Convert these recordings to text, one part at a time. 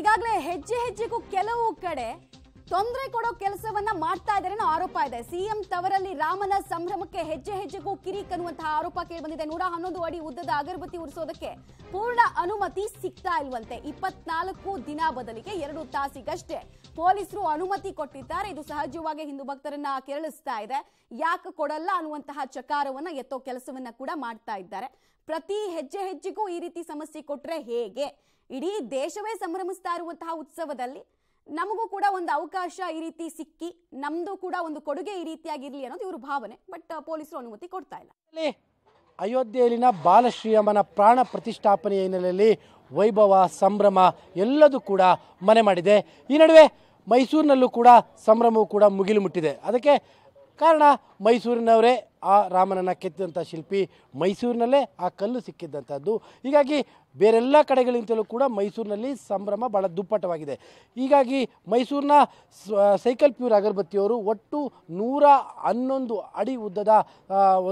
ಈಗಾಗಲೇ ಹೆಜ್ಜೆ ಹೆಜ್ಜೆಗೂ ಕೆಲವು ಕಡೆ ತೊಂದರೆ ಕೊಡೋ ಕೆಲಸವನ್ನ ಮಾಡ್ತಾ ಇದ್ದಾರೆ ಅನ್ನೋ ಆರೋಪ ಇದೆ ಸಿಎಂ ತವರಲ್ಲಿ ರಾಮನ ಸಂಭ್ರಮಕ್ಕೆ ಹೆಜ್ಜೆ ಹೆಜ್ಜೆಗೂ ಕಿರಿಕ್ ಅನ್ನುವಂತಹ ಆರೋಪ ಕೇಳಿ ಬಂದಿದೆ ನೂರ ಹನ್ನೊಂದು ಅಡಿ ಉದ್ದದ ಅಗರಬತ್ತಿ ಉರಿಸೋದಕ್ಕೆ ಪೂರ್ಣ ಅನುಮತಿ ಸಿಗ್ತಾ ಇಲ್ವಂತೆ ಇಪ್ಪತ್ನಾಲ್ಕು ದಿನ ಬದಲಿಗೆ ಎರಡು ತಾಸಿಗಷ್ಟೇ ಪೊಲೀಸರು ಅನುಮತಿ ಕೊಟ್ಟಿದ್ದಾರೆ ಇದು ಸಹಜವಾಗಿ ಹಿಂದೂ ಭಕ್ತರನ್ನ ಕೆರಳಿಸ್ತಾ ಇದೆ ಯಾಕೆ ಕೊಡಲ್ಲ ಅನ್ನುವಂತಹ ಚಕಾರವನ್ನ ಎತ್ತೋ ಕೆಲಸವನ್ನ ಕೂಡ ಮಾಡ್ತಾ ಇದ್ದಾರೆ ಪ್ರತಿ ಹೆಜ್ಜೆ ಹೆಜ್ಜೆಗೂ ಈ ರೀತಿ ಸಮಸ್ಯೆ ಕೊಟ್ರೆ ಹೇಗೆ ಇಡೀ ದೇಶವೇ ಸಂಭ್ರಮಿಸ್ತಾ ಇರುವಂತಹ ಉತ್ಸವದಲ್ಲಿ ನಮಗೂ ಕೂಡ ಒಂದು ಅವಕಾಶ ಈ ರೀತಿ ಸಿಕ್ಕಿ ನಮ್ದು ಕೂಡ ಒಂದು ಕೊಡುಗೆ ಈ ರೀತಿಯಾಗಿರಲಿ ಅನ್ನೋದು ಇವರು ಭಾವನೆ ಬಟ್ uh, ಪೊಲೀಸರು ಅನುಮತಿ ಕೊಡ್ತಾ ಇಲ್ಲ ಅಯೋಧ್ಯೆಯಲ್ಲಿನ ಬಾಲಶ್ರೀರಾಮನ ಪ್ರಾಣ ಪ್ರತಿಷ್ಠಾಪನೆ ಹಿನ್ನೆಲೆಯಲ್ಲಿ ವೈಭವ ಸಂಭ್ರಮ ಎಲ್ಲದೂ ಕೂಡ ಮನೆ ಮಾಡಿದೆ ಈ ನಡುವೆ ಮೈಸೂರಿನಲ್ಲೂ ಕೂಡ ಸಂಭ್ರಮವು ಕೂಡ ಮುಗಿಲು ಮುಟ್ಟಿದೆ ಅದಕ್ಕೆ ಕಾರಣ ಮೈಸೂರಿನವರೇ ಆ ರಾಮನನ್ನು ಕೆತ್ತಿದಂಥ ಶಿಲ್ಪಿ ಮೈಸೂರಿನಲ್ಲೇ ಆ ಕಲ್ಲು ಸಿಕ್ಕಿದ್ದಂಥದ್ದು ಹೀಗಾಗಿ ಬೇರೆಲ್ಲ ಕಡೆಗಳಿಂತಲೂ ಕೂಡ ಮೈಸೂರಿನಲ್ಲಿ ಸಂಭ್ರಮ ಬಹಳ ದುಪ್ಪಟ್ಟವಾಗಿದೆ ಹೀಗಾಗಿ ಮೈಸೂರಿನ ಸೈಕಲ್ ಪ್ಯೂರ್ ಅಗರಬತ್ತಿಯವರು ಒಟ್ಟು ನೂರ ಹನ್ನೊಂದು ಅಡಿ ಉದ್ದದ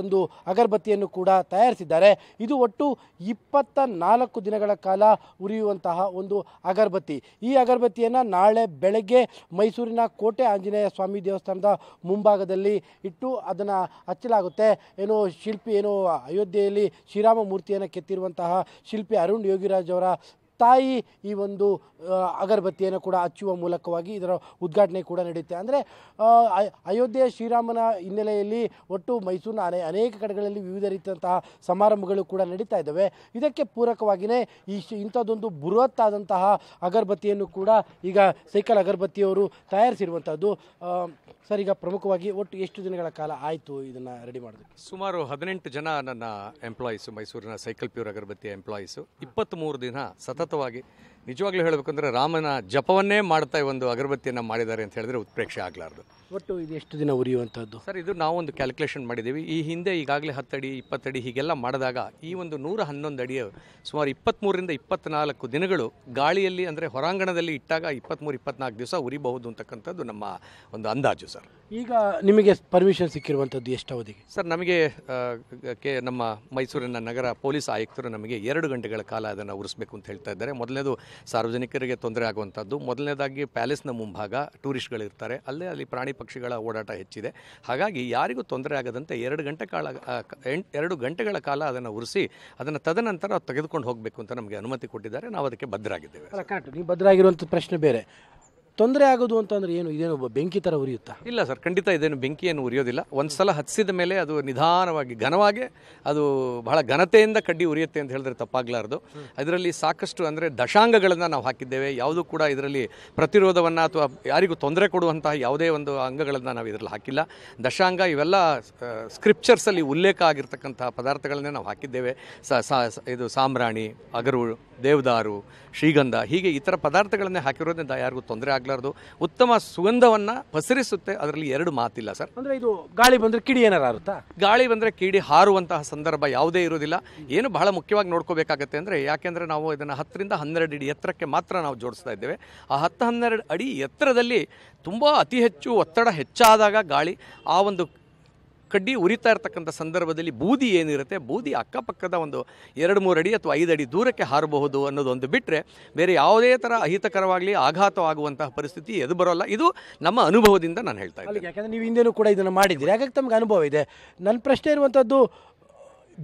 ಒಂದು ಅಗರಬತ್ತಿಯನ್ನು ಕೂಡ ತಯಾರಿಸಿದ್ದಾರೆ ಇದು ಒಟ್ಟು ಇಪ್ಪತ್ತ ನಾಲ್ಕು ದಿನಗಳ ಕಾಲ ಉರಿಯುವಂತಹ ಒಂದು ಅಗರಬತ್ತಿ ಈ ಅಗರಬತ್ತಿಯನ್ನು ನಾಳೆ ಬೆಳಗ್ಗೆ ಮೈಸೂರಿನ ಕೋಟೆ ಆಂಜನೇಯ ಸ್ವಾಮಿ ದೇವಸ್ಥಾನದ ಮುಂಭಾಗದಲ್ಲಿ ಇಟ್ಟು ಅದನ್ನು ಹಚ್ಚಲಾಗುತ್ತೆ ಏನು ಶಿಲ್ಪಿ ಏನು ಅಯೋಧ್ಯೆಯಲ್ಲಿ ಶ್ರೀರಾಮ ಮೂರ್ತಿಯನ್ನು ಕೆತ್ತಿರುವಂತಹ ಶಿಲ್ಪಿ ಅರುಣ್ ಯೋಗಿರಾಜ್ ಅವರ ತಾಯಿ ಈ ಒಂದು ಅಗರಬತ್ತಿಯನ್ನು ಕೂಡ ಹಚ್ಚುವ ಮೂಲಕವಾಗಿ ಇದರ ಉದ್ಘಾಟನೆ ಕೂಡ ನಡೆಯುತ್ತೆ ಅಂದರೆ ಅಯೋಧ್ಯೆ ಶ್ರೀರಾಮನ ಹಿನ್ನೆಲೆಯಲ್ಲಿ ಒಟ್ಟು ಮೈಸೂರಿನ ಅನೇ ಅನೇಕ ಕಡೆಗಳಲ್ಲಿ ವಿವಿಧ ರೀತಿಯಂತಹ ಸಮಾರಂಭಗಳು ಕೂಡ ನಡೀತಾ ಇದ್ದಾವೆ ಇದಕ್ಕೆ ಪೂರಕವಾಗಿಯೇ ಈ ಇಂಥದ್ದೊಂದು ಬೃಹತ್ತಾದಂತಹ ಅಗರಬತ್ತಿಯನ್ನು ಕೂಡ ಈಗ ಸೈಕಲ್ ಅಗರಬತ್ತಿಯವರು ತಯಾರಿಸಿರುವಂಥದ್ದು ಸರ್ ಈಗ ಪ್ರಮುಖವಾಗಿ ಒಟ್ಟು ಎಷ್ಟು ದಿನಗಳ ಕಾಲ ಆಯಿತು ಇದನ್ನು ರೆಡಿ ಮಾಡೋದಕ್ಕೆ ಸುಮಾರು ಹದಿನೆಂಟು ಜನ ನನ್ನ ಎಂಪ್ಲಾಯೀಸು ಮೈಸೂರಿನ ಸೈಕಲ್ ಪ್ಯೂರ್ ಅಗರಬತ್ತಿಯ ಎಂಪ್ಲಾಯೀಸು ಇಪ್ಪತ್ತ್ಮೂರು ದಿನ ಸತತ ಸತತವಾಗಿ ನಿಜವಾಗ್ಲೂ ಹೇಳಬೇಕಂದ್ರೆ ರಾಮನ ಜಪವನ್ನೇ ಮಾಡ್ತಾ ಒಂದು ಅಗರಬತ್ತಿಯನ್ನು ಮಾಡಿದ್ದಾರೆ ಅಂತ ಹೇಳಿದ್ರೆ ಉತ್ಪ್ರೇಕ್ಷೆ ಆಗಲಾರ್ದು ಒಟ್ಟು ಇದು ಎಷ್ಟು ದಿನ ಉರಿಯುವಂಥದ್ದು ಸರ್ ಇದು ನಾವು ಒಂದು ಕ್ಯಾಲ್ಕುಲೇಷನ್ ಮಾಡಿದ್ದೀವಿ ಈ ಹಿಂದೆ ಈಗಾಗಲೇ ಹತ್ತಡಿ ಇಪ್ಪತ್ತಡಿ ಹೀಗೆಲ್ಲ ಮಾಡಿದಾಗ ಈ ಒಂದು ನೂರ ಹನ್ನೊಂದು ಅಡಿಯ ಸುಮಾರು ಇಪ್ಪತ್ತ್ಮೂರಿಂದ ಇಪ್ಪತ್ತ್ನಾಲ್ಕು ದಿನಗಳು ಗಾಳಿಯಲ್ಲಿ ಅಂದರೆ ಹೊರಾಂಗಣದಲ್ಲಿ ಇಟ್ಟಾಗ ಇಪ್ಪತ್ತ್ಮೂರು ಇಪ್ಪತ್ನಾಲ್ಕು ದಿವಸ ಉರಿಬಹುದು ಅಂತಕ್ಕಂಥದ್ದು ನಮ್ಮ ಒಂದು ಅಂದಾಜು ಸರ್ ಈಗ ನಿಮಗೆ ಪರ್ಮಿಷನ್ ಸಿಕ್ಕಿರುವಂಥದ್ದು ಎಷ್ಟು ಅವಧಿಗೆ ಸರ್ ನಮಗೆ ಕೆ ನಮ್ಮ ಮೈಸೂರಿನ ನಗರ ಪೊಲೀಸ್ ಆಯುಕ್ತರು ನಮಗೆ ಎರಡು ಗಂಟೆಗಳ ಕಾಲ ಅದನ್ನು ಉರಿಸಬೇಕು ಅಂತ ಹೇಳ್ತಾ ಇದ್ದಾರೆ ಮೊದಲನೇದು ಸಾರ್ವಜನಿಕರಿಗೆ ತೊಂದರೆ ಆಗುವಂಥದ್ದು ಮೊದಲನೇದಾಗಿ ಪ್ಯಾಲೇಸ್ನ ಮುಂಭಾಗ ಟೂರಿಸ್ಟ್ಗಳಿರ್ತಾರೆ ಅಲ್ಲೇ ಅಲ್ಲಿ ಪ್ರಾಣಿ ಪಕ್ಷಿಗಳ ಓಡಾಟ ಹೆಚ್ಚಿದೆ ಹಾಗಾಗಿ ಯಾರಿಗೂ ತೊಂದರೆ ಆಗದಂತೆ ಎರಡು ಗಂಟೆ ಕಾಲ ಎರಡು ಗಂಟೆಗಳ ಕಾಲ ಅದನ್ನು ಉರಿಸಿ ಅದನ್ನು ತದನಂತರ ತೆಗೆದುಕೊಂಡು ಹೋಗಬೇಕು ಅಂತ ನಮಗೆ ಅನುಮತಿ ಕೊಟ್ಟಿದ್ದಾರೆ ನಾವು ಅದಕ್ಕೆ ಭದ್ರಾಗಿದ್ದೇವೆ ನೀವು ಭದ್ರಾಗಿರುವಂಥ ಪ್ರಶ್ನೆ ಬೇರೆ ತೊಂದರೆ ಆಗೋದು ಅಂತಂದರೆ ಏನು ಇದೇನು ಬೆಂಕಿ ಥರ ಉರಿಯುತ್ತಾ ಇಲ್ಲ ಸರ್ ಖಂಡಿತ ಇದೇನು ಬೆಂಕಿಯನ್ನು ಉರಿಯೋದಿಲ್ಲ ಒಂದು ಸಲ ಹತ್ತಿಸಿದ ಮೇಲೆ ಅದು ನಿಧಾನವಾಗಿ ಘನವಾಗಿ ಅದು ಬಹಳ ಘನತೆಯಿಂದ ಕಡ್ಡಿ ಉರಿಯುತ್ತೆ ಅಂತ ಹೇಳಿದ್ರೆ ತಪ್ಪಾಗಲಾರ್ದು ಅದರಲ್ಲಿ ಸಾಕಷ್ಟು ಅಂದರೆ ದಶಾಂಗಗಳನ್ನು ನಾವು ಹಾಕಿದ್ದೇವೆ ಯಾವುದೂ ಕೂಡ ಇದರಲ್ಲಿ ಪ್ರತಿರೋಧವನ್ನು ಅಥವಾ ಯಾರಿಗೂ ತೊಂದರೆ ಕೊಡುವಂತಹ ಯಾವುದೇ ಒಂದು ಅಂಗಗಳನ್ನು ನಾವು ಇದರಲ್ಲಿ ಹಾಕಿಲ್ಲ ದಶಾಂಗ ಇವೆಲ್ಲ ಸ್ಕ್ರಿಪ್ಚರ್ಸಲ್ಲಿ ಉಲ್ಲೇಖ ಆಗಿರ್ತಕ್ಕಂತಹ ಪದಾರ್ಥಗಳನ್ನೇ ನಾವು ಹಾಕಿದ್ದೇವೆ ಇದು ಸಾಮ್ರಾಣಿ ಅಗರು ದೇವದಾರು ಶ್ರೀಗಂಧ ಹೀಗೆ ಇತರ ಪದಾರ್ಥಗಳನ್ನೇ ಹಾಕಿರೋದ್ರಿಂದ ಯಾರಿಗೂ ತೊಂದರೆ ಆಗಲಿ ಆಗ್ಲಾರ್ದು ಉತ್ತಮ ಸುಗಂಧವನ್ನ ಪಸರಿಸುತ್ತೆ ಅದರಲ್ಲಿ ಎರಡು ಮಾತಿಲ್ಲ ಸರ್ ಅಂದ್ರೆ ಇದು ಗಾಳಿ ಬಂದ್ರೆ ಕಿಡಿ ಏನಾರು ಗಾಳಿ ಬಂದ್ರೆ ಕಿಡಿ ಹಾರುವಂತಹ ಸಂದರ್ಭ ಯಾವುದೇ ಇರೋದಿಲ್ಲ ಏನು ಬಹಳ ಮುಖ್ಯವಾಗಿ ನೋಡ್ಕೋಬೇಕಾಗತ್ತೆ ಅಂದ್ರೆ ಯಾಕೆಂದ್ರೆ ನಾವು ಇದನ್ನ ಹತ್ತರಿಂದ ಹನ್ನೆರಡು ಅಡಿ ಎತ್ತರಕ್ಕೆ ಮಾತ್ರ ನಾವು ಜೋಡಿಸ್ತಾ ಇದ್ದೇವೆ ಆ ಹತ್ತು ಹನ್ನೆರಡು ಅಡಿ ಎತ್ತರದಲ್ಲಿ ತುಂಬಾ ಅತಿ ಹೆಚ್ಚು ಒತ್ತಡ ಹೆಚ್ಚಾದಾಗ ಗಾಳಿ ಆ ಒಂದು ಕಡ್ಡಿ ಉರಿತಾ ಇರತಕ್ಕಂಥ ಸಂದರ್ಭದಲ್ಲಿ ಬೂದಿ ಏನಿರುತ್ತೆ ಬೂದಿ ಅಕ್ಕಪಕ್ಕದ ಒಂದು ಎರಡು ಮೂರು ಅಡಿ ಅಥವಾ ಐದು ಅಡಿ ದೂರಕ್ಕೆ ಹಾರಬಹುದು ಅನ್ನೋದೊಂದು ಬಿಟ್ಟರೆ ಬೇರೆ ಯಾವುದೇ ಥರ ಅಹಿತಕರವಾಗಲಿ ಆಘಾತವಾಗುವಂತಹ ಪರಿಸ್ಥಿತಿ ಎದು ಬರೋಲ್ಲ ಇದು ನಮ್ಮ ಅನುಭವದಿಂದ ನಾನು ಹೇಳ್ತಾ ಇದ್ದೀನಿ ಯಾಕಂದರೆ ನೀವು ಹಿಂದೆನೂ ಕೂಡ ಇದನ್ನು ಮಾಡಿದ್ದೀರಿ ಹಾಗಾಗಿ ತಮಗೆ ಅನುಭವ ಇದೆ ನನ್ನ ಪ್ರಶ್ನೆ ಇರುವಂಥದ್ದು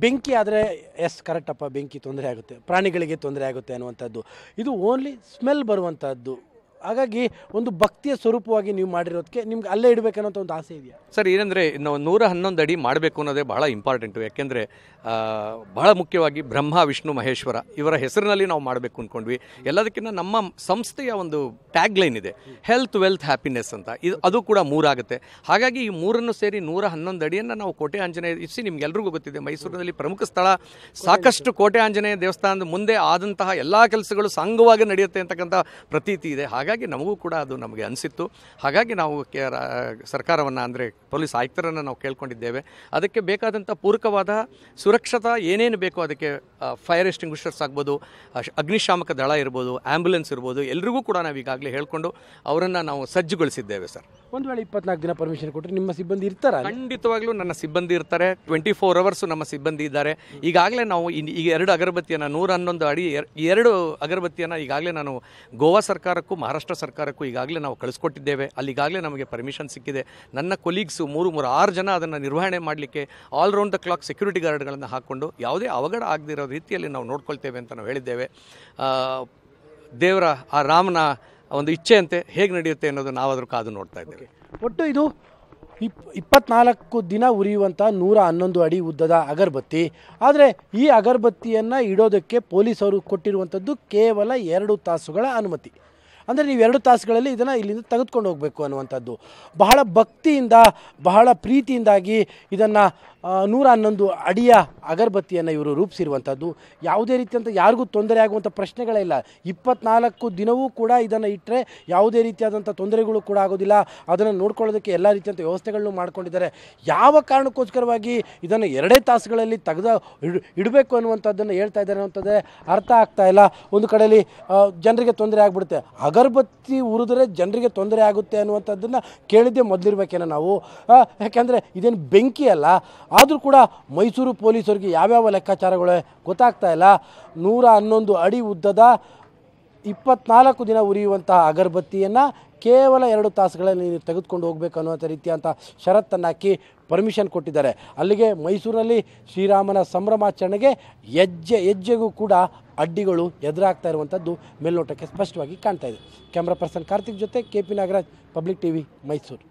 ಬೆಂಕಿ ಆದರೆ ಎಸ್ ಕರೆಕ್ಟಪ್ಪ ಬೆಂಕಿ ತೊಂದರೆ ಆಗುತ್ತೆ ಪ್ರಾಣಿಗಳಿಗೆ ತೊಂದರೆ ಆಗುತ್ತೆ ಅನ್ನುವಂಥದ್ದು ಇದು ಓನ್ಲಿ ಸ್ಮೆಲ್ ಬರುವಂಥದ್ದು ಹಾಗಾಗಿ ಒಂದು ಭಕ್ತಿಯ ಸ್ವರೂಪವಾಗಿ ನೀವು ಮಾಡಿರೋದಕ್ಕೆ ನಿಮ್ಗೆ ಅಲ್ಲೇ ಇಡಬೇಕನ್ನೋ ಒಂದು ಆಸೆ ಇದೆಯಾ ಸರ್ ಏನಂದರೆ ನಾವು ನೂರ ಹನ್ನೊಂದು ಅಡಿ ಮಾಡಬೇಕು ಅನ್ನೋದೇ ಬಹಳ ಇಂಪಾರ್ಟೆಂಟು ಯಾಕೆಂದರೆ ಬಹಳ ಮುಖ್ಯವಾಗಿ ಬ್ರಹ್ಮ ವಿಷ್ಣು ಮಹೇಶ್ವರ ಇವರ ಹೆಸರಿನಲ್ಲಿ ನಾವು ಮಾಡಬೇಕು ಅಂದ್ಕೊಂಡ್ವಿ ಎಲ್ಲದಕ್ಕಿಂತ ನಮ್ಮ ಸಂಸ್ಥೆಯ ಒಂದು ಟ್ಯಾಗ್ ಲೈನ್ ಇದೆ ಹೆಲ್ತ್ ವೆಲ್ತ್ ಹ್ಯಾಪಿನೆಸ್ ಅಂತ ಇದು ಅದು ಕೂಡ ಮೂರಾಗುತ್ತೆ ಹಾಗಾಗಿ ಈ ಮೂರನ್ನು ಸೇರಿ ನೂರ ಹನ್ನೊಂದು ಅಡಿಯನ್ನು ನಾವು ಕೋಟೆ ಆಂಜನೇಯ ಇರಿಸಿ ನಿಮ್ಗೆಲ್ರಿಗೂ ಗೊತ್ತಿದೆ ಮೈಸೂರಿನಲ್ಲಿ ಪ್ರಮುಖ ಸ್ಥಳ ಸಾಕಷ್ಟು ಕೋಟೆ ಆಂಜನೇಯ ದೇವಸ್ಥಾನದ ಮುಂದೆ ಆದಂತಹ ಎಲ್ಲ ಕೆಲಸಗಳು ಸಾಂಗವಾಗಿ ನಡೆಯುತ್ತೆ ಅಂತಕ್ಕಂಥ ಪ್ರತೀತಿ ಇದೆ ಹಾಗಾಗಿ ಹಾಗಾಗಿ ನಮಗೂ ಕೂಡ ಅದು ನಮಗೆ ಅನಿಸಿತ್ತು ಹಾಗಾಗಿ ನಾವು ಸರ್ಕಾರವನ್ನು ಅಂದರೆ ಪೊಲೀಸ್ ಆಯುಕ್ತರನ್ನು ನಾವು ಕೇಳ್ಕೊಂಡಿದ್ದೇವೆ ಅದಕ್ಕೆ ಬೇಕಾದಂಥ ಪೂರಕವಾದ ಸುರಕ್ಷತಾ ಏನೇನು ಬೇಕೋ ಅದಕ್ಕೆ ಫೈರ್ ಎಸ್ಟಿಂಗ್ವಿಷರ್ಸ್ ಆಗ್ಬೋದು ಅಗ್ನಿಶಾಮಕ ದಳ ಇರ್ಬೋದು ಆ್ಯಂಬುಲೆನ್ಸ್ ಇರ್ಬೋದು ಎಲ್ರಿಗೂ ಕೂಡ ನಾವು ಈಗಾಗಲೇ ಹೇಳಿಕೊಂಡು ಅವರನ್ನು ನಾವು ಸಜ್ಜುಗೊಳಿಸಿದ್ದೇವೆ ಸರ್ ಒಂದು ವೇಳೆ ಇಪ್ಪತ್ನಾಲ್ಕು ದಿನ ಪರ್ಮಿಷನ್ ಕೊಟ್ಟರೆ ನಿಮ್ಮ ಸಿಬ್ಬಂದಿ ಇರ್ತಾರೆ ಖಂಡಿತವಾಗ್ಲೂ ನನ್ನ ಸಿಬ್ಬಂದಿ ಇರ್ತಾರೆ ಟ್ವೆಂಟಿ ಫೋರ್ ಅವರ್ಸು ನಮ್ಮ ಸಿಬ್ಬಂದಿ ಇದ್ದಾರೆ ಈಗಾಗಲೇ ನಾವು ಈಗ ಎರಡು ಅಗರಬತ್ತಿಯನ್ನು ನೂರ ಹನ್ನೊಂದು ಅಡಿ ಎರಡು ಅಗರಬತ್ತಿಯನ್ನು ಈಗಾಗಲೇ ನಾನು ಗೋವಾ ಸರ್ಕಾರಕ್ಕೂ ಮಹಾರಾಷ್ಟ್ರ ರಾಷ್ಟ್ರ ಸರ್ಕಾರಕ್ಕೂ ಈಗಾಗಲೇ ನಾವು ಕಳಿಸ್ಕೊಟ್ಟಿದ್ದೇವೆ ಅಲ್ಲಿಗಾಗಲೇ ನಮಗೆ ಪರ್ಮಿಷನ್ ಸಿಕ್ಕಿದೆ ನನ್ನ ಕೊಲೀಗ್ಸು ಮೂರು ಮೂರು ಆರು ಜನ ಅದನ್ನು ನಿರ್ವಹಣೆ ಮಾಡಲಿಕ್ಕೆ all round the clock security ಗಾರ್ಡ್ಗಳನ್ನು ಹಾಕ್ಕೊಂಡು ಯಾವುದೇ ಅವಘಡ ಆಗದಿರೋ ರೀತಿಯಲ್ಲಿ ನಾವು ನೋಡ್ಕೊಳ್ತೇವೆ ಅಂತ ನಾವು ಹೇಳಿದ್ದೇವೆ ದೇವರ ಆ ರಾಮನ ಒಂದು ಇಚ್ಛೆಯಂತೆ ಹೇಗೆ ನಡೆಯುತ್ತೆ ಅನ್ನೋದು ನಾವಾದರೂ ಕಾದು ನೋಡ್ತಾ ಇದ್ದೇವೆ ಒಟ್ಟು ಇದು ಇಪ್ ಇಪ್ಪತ್ನಾಲ್ಕು ದಿನ ಉರಿಯುವಂಥ ನೂರ ಹನ್ನೊಂದು ಅಡಿ ಉದ್ದದ ಅಗರಬತ್ತಿ ಆದರೆ ಈ ಅಗರಬತ್ತಿಯನ್ನು ಇಡೋದಕ್ಕೆ ಪೊಲೀಸರು ಕೊಟ್ಟಿರುವಂಥದ್ದು ಕೇವಲ ಎರಡು ತಾಸುಗಳ ಅನುಮತಿ ಅಂದರೆ ನೀವು ಎರಡು ತಾಸುಗಳಲ್ಲಿ ಇದನ್ನು ಇಲ್ಲಿಂದ ತೆಗೆದುಕೊಂಡು ಹೋಗಬೇಕು ಅನ್ನುವಂಥದ್ದು ಬಹಳ ಭಕ್ತಿಯಿಂದ ಬಹಳ ಪ್ರೀತಿಯಿಂದಾಗಿ ಇದನ್ನು ನೂರ ಹನ್ನೊಂದು ಅಡಿಯ ಅಗರಬತ್ತಿಯನ್ನು ಇವರು ರೂಪಿಸಿರುವಂಥದ್ದು ಯಾವುದೇ ರೀತಿಯಂಥ ಯಾರಿಗೂ ತೊಂದರೆ ಆಗುವಂಥ ಪ್ರಶ್ನೆಗಳೇ ಇಲ್ಲ ಇಪ್ಪತ್ನಾಲ್ಕು ದಿನವೂ ಕೂಡ ಇದನ್ನು ಇಟ್ಟರೆ ಯಾವುದೇ ರೀತಿಯಾದಂಥ ತೊಂದರೆಗಳು ಕೂಡ ಆಗೋದಿಲ್ಲ ಅದನ್ನು ನೋಡ್ಕೊಳ್ಳೋದಕ್ಕೆ ಎಲ್ಲ ರೀತಿಯಂಥ ವ್ಯವಸ್ಥೆಗಳನ್ನು ಮಾಡ್ಕೊಂಡಿದ್ದಾರೆ ಯಾವ ಕಾರಣಕ್ಕೋಸ್ಕರವಾಗಿ ಇದನ್ನು ಎರಡೇ ತಾಸುಗಳಲ್ಲಿ ತೆಗೆದ ಇಡಬೇಕು ಅನ್ನುವಂಥದ್ದನ್ನು ಹೇಳ್ತಾ ಇದ್ದಾರೆ ಅನ್ನುವಂಥದ್ದೇ ಅರ್ಥ ಆಗ್ತಾ ಇಲ್ಲ ಒಂದು ಕಡೆಯಲ್ಲಿ ಜನರಿಗೆ ತೊಂದರೆ ಆಗಿಬಿಡುತ್ತೆ ಅಗರಬತ್ತಿ ಉರಿದ್ರೆ ಜನರಿಗೆ ತೊಂದರೆ ಆಗುತ್ತೆ ಅನ್ನುವಂಥದ್ದನ್ನು ಕೇಳಿದ್ದೇ ಮೊದಲಿರ್ಬೇಕೇನೋ ನಾವು ಯಾಕೆಂದರೆ ಇದೇನು ಬೆಂಕಿ ಅಲ್ಲ ಆದರೂ ಕೂಡ ಮೈಸೂರು ಪೊಲೀಸರಿಗೆ ಯಾವ್ಯಾವ ಲೆಕ್ಕಾಚಾರಗಳೇ ಗೊತ್ತಾಗ್ತಾ ಇಲ್ಲ ನೂರ ಹನ್ನೊಂದು ಅಡಿ ಉದ್ದದ ಇಪ್ಪತ್ನಾಲ್ಕು ದಿನ ಉರಿಯುವಂತಹ ಅಗರಬತ್ತಿಯನ್ನು ಕೇವಲ ಎರಡು ತಾಸುಗಳಲ್ಲಿ ನೀನು ತೆಗೆದುಕೊಂಡು ಹೋಗಬೇಕು ಅನ್ನುವಂಥ ರೀತಿಯಂಥ ಷರತ್ತನ್ನು ಹಾಕಿ ಪರ್ಮಿಷನ್ ಕೊಟ್ಟಿದ್ದಾರೆ ಅಲ್ಲಿಗೆ ಮೈಸೂರಿನಲ್ಲಿ ಶ್ರೀರಾಮನ ಸಂಭ್ರಮಾಚರಣೆಗೆ ಹೆಜ್ಜೆ ಹೆಜ್ಜೆಗೂ ಕೂಡ ಅಡ್ಡಿಗಳು ಎದುರಾಗ್ತಾ ಇರುವಂಥದ್ದು ಮೇಲ್ನೋಟಕ್ಕೆ ಸ್ಪಷ್ಟವಾಗಿ ಕಾಣ್ತಾ ಇದೆ ಕ್ಯಾಮ್ರಾ ಪರ್ಸನ್ ಕಾರ್ತಿಕ್ ಜೊತೆ K P Nagaraj public T V Mysuru